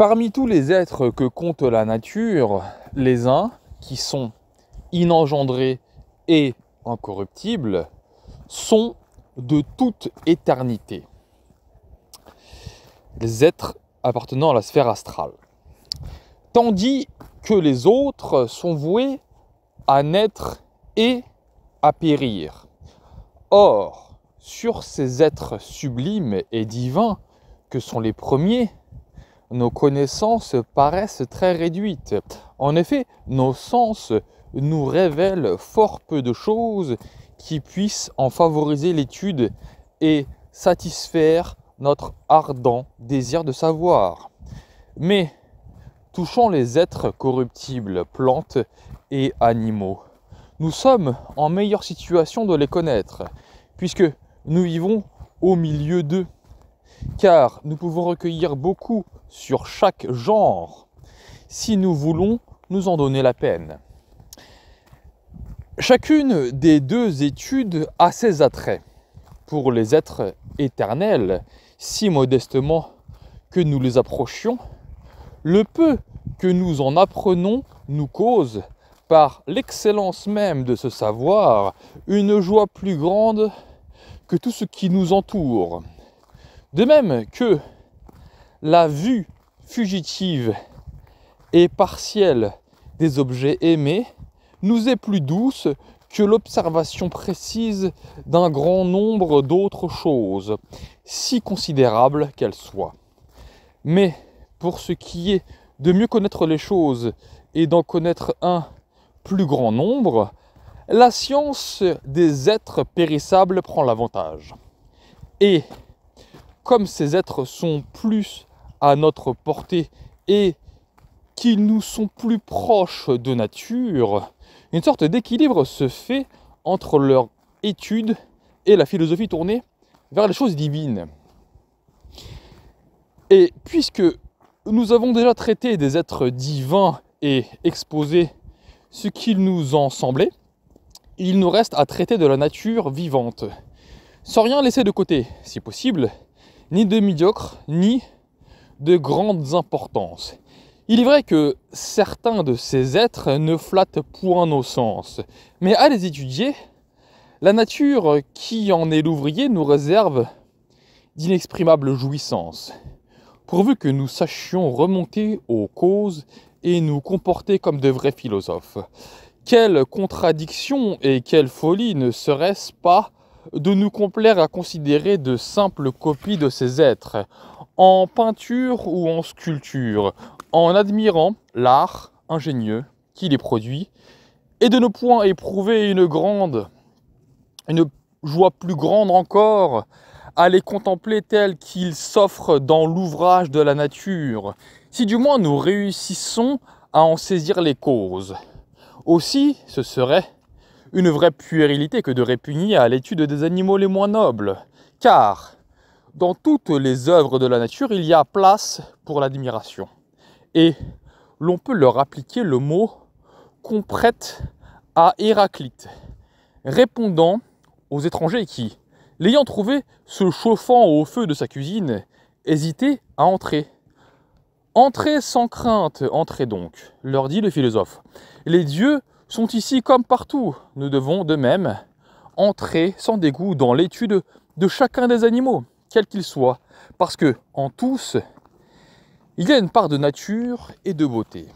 Parmi tous les êtres que compte la nature, les uns qui sont inengendrés et incorruptibles sont de toute éternité. Les êtres appartenant à la sphère astrale. Tandis que les autres sont voués à naître et à périr. Or, sur ces êtres sublimes et divins que sont les premiers, nos connaissances paraissent très réduites. En effet, nos sens nous révèlent fort peu de choses qui puissent en favoriser l'étude et satisfaire notre ardent désir de savoir. Mais touchant les êtres corruptibles, plantes et animaux, nous sommes en meilleure situation de les connaître, puisque nous vivons au milieu d'eux car nous pouvons recueillir beaucoup sur chaque genre si nous voulons nous en donner la peine. Chacune des deux études a ses attraits pour les êtres éternels, si modestement que nous les approchions, le peu que nous en apprenons nous cause, par l'excellence même de ce savoir, une joie plus grande que tout ce qui nous entoure. De même que la vue fugitive et partielle des objets aimés nous est plus douce que l'observation précise d'un grand nombre d'autres choses, si considérables qu'elles soient. Mais pour ce qui est de mieux connaître les choses et d'en connaître un plus grand nombre, la science des êtres périssables prend l'avantage. Et comme ces êtres sont plus à notre portée et qu'ils nous sont plus proches de nature, une sorte d'équilibre se fait entre leur étude et la philosophie tournée vers les choses divines. Et puisque nous avons déjà traité des êtres divins et exposé ce qu'il nous en semblait, il nous reste à traiter de la nature vivante, sans rien laisser de côté, si possible, ni de médiocres, ni de grandes importances. Il est vrai que certains de ces êtres ne flattent point nos sens, mais à les étudier, la nature qui en est l'ouvrier nous réserve d'inexprimables jouissances, pourvu que nous sachions remonter aux causes et nous comporter comme de vrais philosophes. Quelle contradiction et quelle folie ne serait-ce pas de nous complaire à considérer de simples copies de ces êtres, en peinture ou en sculpture, en admirant l'art ingénieux qui les produit, et de ne point éprouver une grande, une joie plus grande encore à les contempler tels qu'ils s'offrent dans l'ouvrage de la nature, si du moins nous réussissons à en saisir les causes. Aussi, ce serait une vraie puérilité que de répugner à l'étude des animaux les moins nobles, car dans toutes les œuvres de la nature, il y a place pour l'admiration. Et l'on peut leur appliquer le mot qu'on prête à Héraclite, répondant aux étrangers qui, l'ayant trouvé se chauffant au feu de sa cuisine, hésitaient à entrer. Entrez sans crainte, entrez donc, leur dit le philosophe. Les dieux sont ici comme partout. Nous devons de même entrer sans dégoût dans l'étude de chacun des animaux, quels qu'ils soient, parce que en tous, il y a une part de nature et de beauté.